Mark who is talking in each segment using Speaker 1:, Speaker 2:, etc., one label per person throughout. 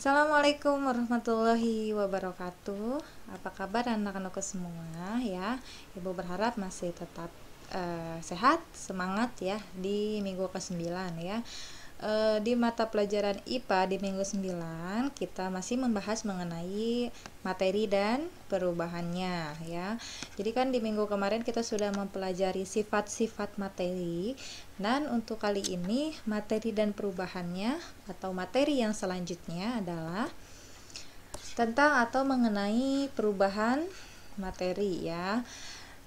Speaker 1: Assalamualaikum warahmatullahi wabarakatuh. Apa kabar anak-anakku semua ya? Ibu berharap masih tetap uh, sehat, semangat ya di minggu ke-9 ya. Eh, di mata pelajaran IPA di minggu 9 kita masih membahas mengenai materi dan perubahannya ya. Jadi kan di minggu kemarin kita sudah mempelajari sifat-sifat materi dan untuk kali ini materi dan perubahannya atau materi yang selanjutnya adalah tentang atau mengenai perubahan materi ya.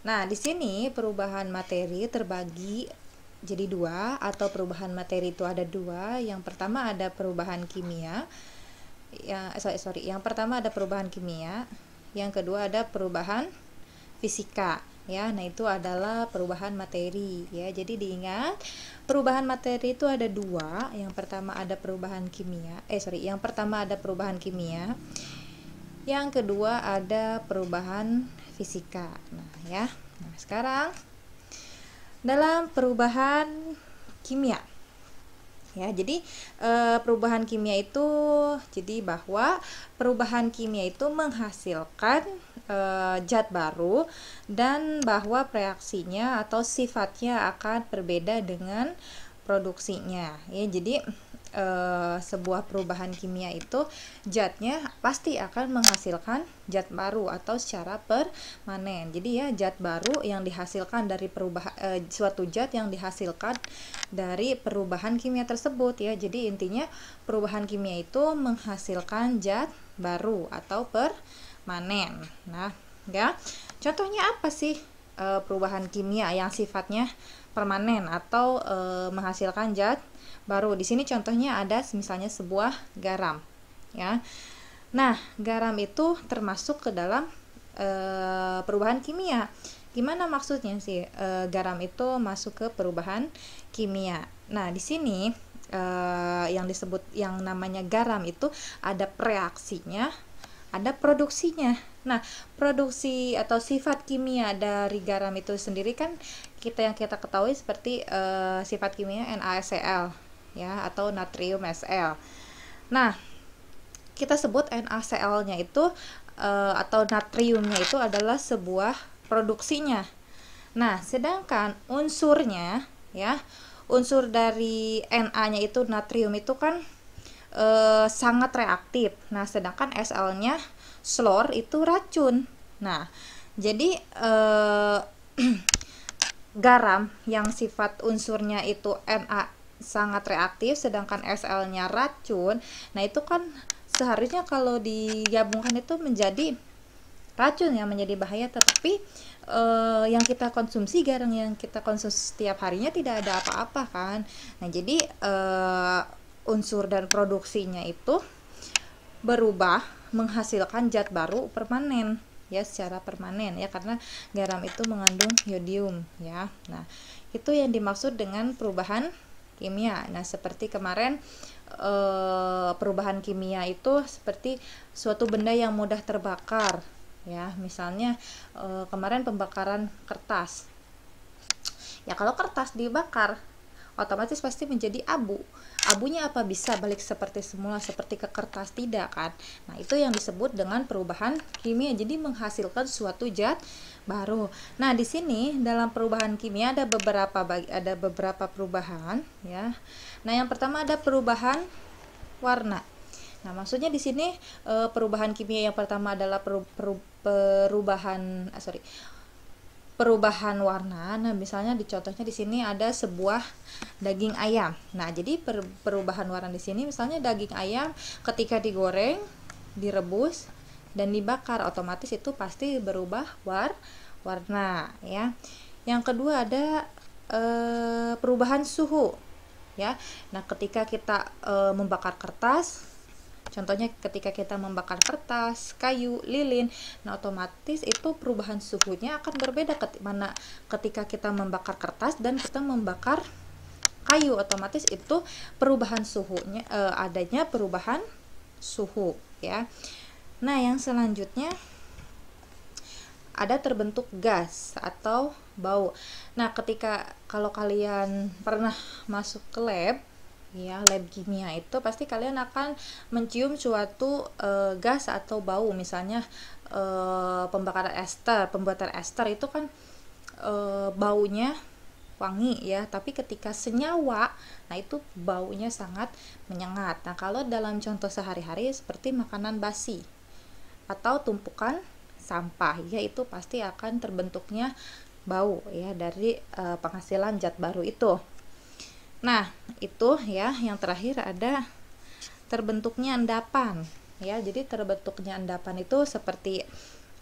Speaker 1: Nah, di sini perubahan materi terbagi jadi dua atau perubahan materi itu ada dua. Yang pertama ada perubahan kimia. Ya, sorry, sorry. Yang pertama ada perubahan kimia. Yang kedua ada perubahan fisika ya nah itu adalah perubahan materi ya jadi diingat perubahan materi itu ada dua yang pertama ada perubahan kimia eh sorry yang pertama ada perubahan kimia yang kedua ada perubahan fisika nah ya nah sekarang dalam perubahan kimia. Ya, jadi e, perubahan kimia itu jadi bahwa perubahan kimia itu menghasilkan e, zat baru dan bahwa reaksinya atau sifatnya akan berbeda dengan produksinya. Ya, jadi uh, sebuah perubahan kimia itu zatnya pasti akan menghasilkan zat baru atau secara permanen. Jadi ya zat baru yang dihasilkan dari perubahan uh, suatu zat yang dihasilkan dari perubahan kimia tersebut ya. Jadi intinya perubahan kimia itu menghasilkan zat baru atau permanen. Nah, ya. Contohnya apa sih? e, perubahan kimia yang sifatnya permanen atau e, menghasilkan zat baru. Di sini contohnya ada misalnya sebuah garam, ya. Nah, garam itu termasuk ke dalam e, perubahan kimia. Gimana maksudnya sih e, garam itu masuk ke perubahan kimia? Nah, di sini e, yang disebut yang namanya garam itu ada reaksinya, ada produksinya Nah, produksi atau sifat kimia dari garam itu sendiri kan kita yang kita ketahui seperti uh, sifat kimia NaCl ya atau natrium Sl. Nah, kita sebut NaCl-nya itu uh, atau natriumnya itu adalah sebuah produksinya. Nah, sedangkan unsurnya ya, unsur dari Na-nya itu natrium itu kan e, sangat reaktif. Nah, sedangkan Sl-nya slor itu racun. Nah, jadi eh, garam yang sifat unsurnya itu Na sangat reaktif sedangkan SL-nya racun. Nah, itu kan seharusnya kalau digabungkan itu menjadi racun yang menjadi bahaya tetapi eh, yang kita konsumsi garam yang kita konsumsi setiap harinya tidak ada apa-apa kan. Nah, jadi eh, unsur dan produksinya itu berubah menghasilkan zat baru permanen ya secara permanen ya karena garam itu mengandung yodium ya. Nah, itu yang dimaksud dengan perubahan kimia. Nah, seperti kemarin e, perubahan kimia itu seperti suatu benda yang mudah terbakar ya. Misalnya e, kemarin pembakaran kertas. Ya, kalau kertas dibakar otomatis pasti menjadi abu. Abunya apa bisa balik seperti semula seperti ke kertas tidak kan? Nah, itu yang disebut dengan perubahan kimia. Jadi menghasilkan suatu zat baru. Nah, di sini dalam perubahan kimia ada beberapa ada beberapa perubahan ya. Nah, yang pertama ada perubahan warna. Nah, maksudnya di sini eh, perubahan kimia yang pertama adalah perubahan eh, sorry perubahan warna. Nah, misalnya di contohnya di sini ada sebuah daging ayam. Nah, jadi per, perubahan warna di sini misalnya daging ayam ketika digoreng, direbus dan dibakar otomatis itu pasti berubah war warna ya. Yang kedua ada e, perubahan suhu ya. Nah, ketika kita e, membakar kertas Contohnya ketika kita membakar kertas, kayu, lilin, nah otomatis itu perubahan suhunya akan berbeda ketika, mana ketika kita membakar kertas dan kita membakar kayu otomatis itu perubahan suhunya e, adanya perubahan suhu ya. Nah, yang selanjutnya ada terbentuk gas atau bau. Nah, ketika kalau kalian pernah masuk ke lab ya lab kimia itu pasti kalian akan mencium suatu e, gas atau bau misalnya e, pembakaran ester pembuatan ester itu kan e, baunya wangi ya tapi ketika senyawa nah itu baunya sangat menyengat nah kalau dalam contoh sehari-hari seperti makanan basi atau tumpukan sampah ya itu pasti akan terbentuknya bau ya dari e, penghasilan zat baru itu Nah, itu ya yang terakhir ada terbentuknya endapan ya. Jadi terbentuknya endapan itu seperti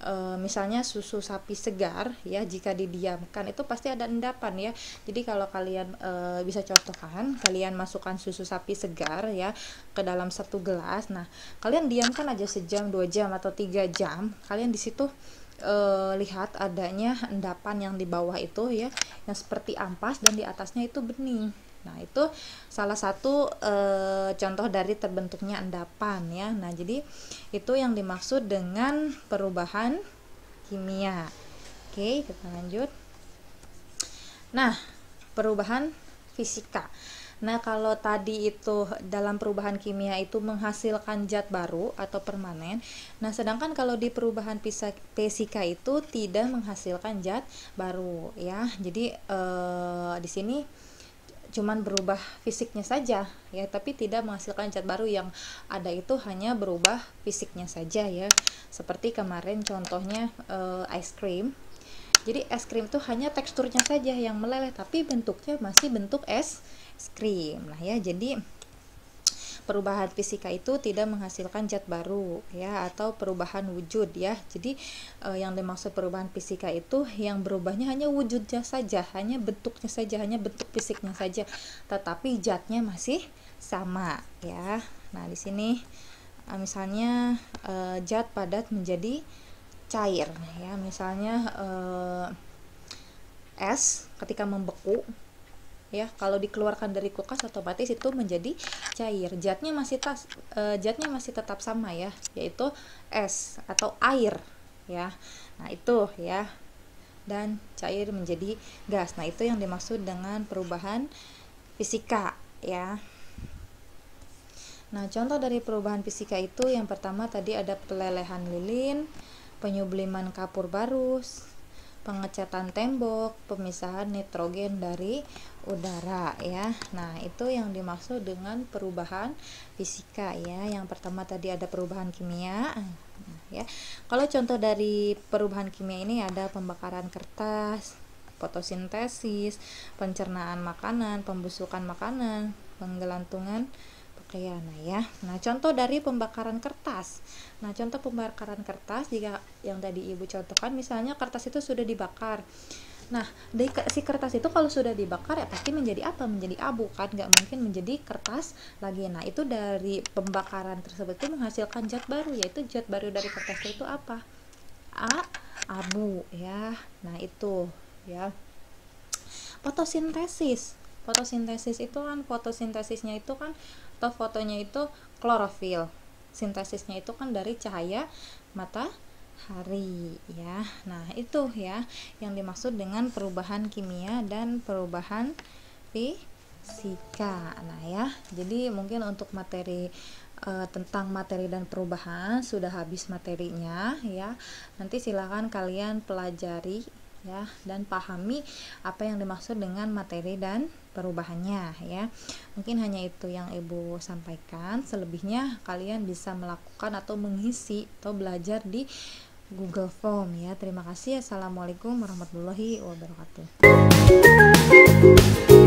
Speaker 1: e, misalnya susu sapi segar ya jika didiamkan itu pasti ada endapan ya jadi kalau kalian e, bisa contohkan kalian masukkan susu sapi segar ya ke dalam satu gelas nah kalian diamkan aja sejam dua jam atau tiga jam kalian di situ e, lihat adanya endapan yang di bawah itu ya yang seperti ampas dan di atasnya itu bening Nah, itu salah satu e, contoh dari terbentuknya endapan ya. Nah, jadi itu yang dimaksud dengan perubahan kimia. Oke, kita lanjut. Nah, perubahan fisika. Nah, kalau tadi itu dalam perubahan kimia itu menghasilkan zat baru atau permanen. Nah, sedangkan kalau di perubahan fisika itu tidak menghasilkan zat baru ya. Jadi eh di sini cuman berubah fisiknya saja ya tapi tidak menghasilkan cat baru yang ada itu hanya berubah fisiknya saja ya seperti kemarin contohnya es eh, ice cream jadi es krim itu hanya teksturnya saja yang meleleh tapi bentuknya masih bentuk es krim nah ya jadi perubahan fisika itu tidak menghasilkan zat baru ya atau perubahan wujud ya. Jadi eh, yang dimaksud perubahan fisika itu yang berubahnya hanya wujudnya saja, hanya bentuknya saja, hanya bentuk fisiknya saja, tetapi zatnya masih sama ya. Nah, di sini eh, misalnya eh, zat padat menjadi cair ya misalnya eh, es ketika membeku ya kalau dikeluarkan dari kulkas otomatis itu menjadi cair zatnya masih tas e, masih tetap sama ya yaitu es atau air ya nah itu ya dan cair menjadi gas nah itu yang dimaksud dengan perubahan fisika ya nah contoh dari perubahan fisika itu yang pertama tadi ada pelelehan lilin penyubliman kapur barus pengecatan tembok, pemisahan nitrogen dari udara ya. Nah, itu yang dimaksud dengan perubahan fisika ya. Yang pertama tadi ada perubahan kimia ya. Kalau contoh dari perubahan kimia ini ada pembakaran kertas, fotosintesis, pencernaan makanan, pembusukan makanan, penggelantungan pakaian ya. Nah, contoh dari pembakaran kertas. Nah, contoh pembakaran kertas jika yang tadi Ibu contohkan misalnya kertas itu sudah dibakar. Nah, dari si kertas itu kalau sudah dibakar ya pasti menjadi apa? Menjadi abu kan? Nggak mungkin menjadi kertas lagi. Nah, itu dari pembakaran tersebut itu menghasilkan zat baru, yaitu zat baru dari kertas itu apa? A, abu ya. Nah, itu ya. Fotosintesis. Fotosintesis itu kan fotosintesisnya itu kan atau fotonya itu klorofil. Sintesisnya itu kan dari cahaya mata hari ya. Nah, itu ya yang dimaksud dengan perubahan kimia dan perubahan fisika. Nah, ya. Jadi mungkin untuk materi e, tentang materi dan perubahan sudah habis materinya ya. Nanti silakan kalian pelajari ya dan pahami apa yang dimaksud dengan materi dan perubahannya ya. Mungkin hanya itu yang Ibu sampaikan. Selebihnya kalian bisa melakukan atau mengisi atau belajar di Google Form ya. Terima kasih. Assalamualaikum warahmatullahi wabarakatuh.